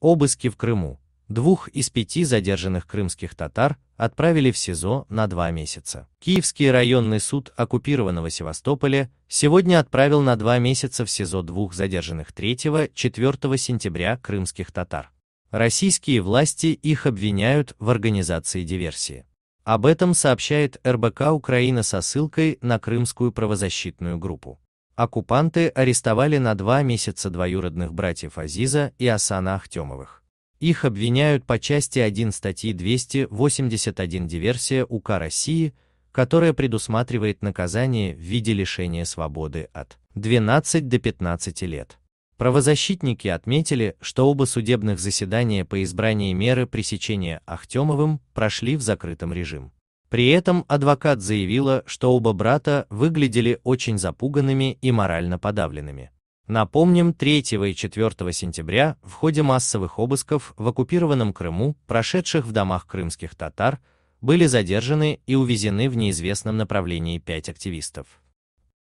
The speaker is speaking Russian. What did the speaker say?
Обыски в Крыму. Двух из пяти задержанных крымских татар отправили в СИЗО на два месяца. Киевский районный суд оккупированного Севастополя сегодня отправил на два месяца в СИЗО двух задержанных 3-4 сентября крымских татар. Российские власти их обвиняют в организации диверсии. Об этом сообщает РБК Украина со ссылкой на крымскую правозащитную группу оккупанты арестовали на два месяца двоюродных братьев Азиза и Асана Ахтемовых. Их обвиняют по части 1 статьи 281 диверсия УК России, которая предусматривает наказание в виде лишения свободы от 12 до 15 лет. Правозащитники отметили, что оба судебных заседания по избрании меры пресечения Ахтемовым прошли в закрытом режиме. При этом адвокат заявила, что оба брата выглядели очень запуганными и морально подавленными. Напомним, 3 и 4 сентября в ходе массовых обысков в оккупированном Крыму, прошедших в домах крымских татар, были задержаны и увезены в неизвестном направлении пять активистов.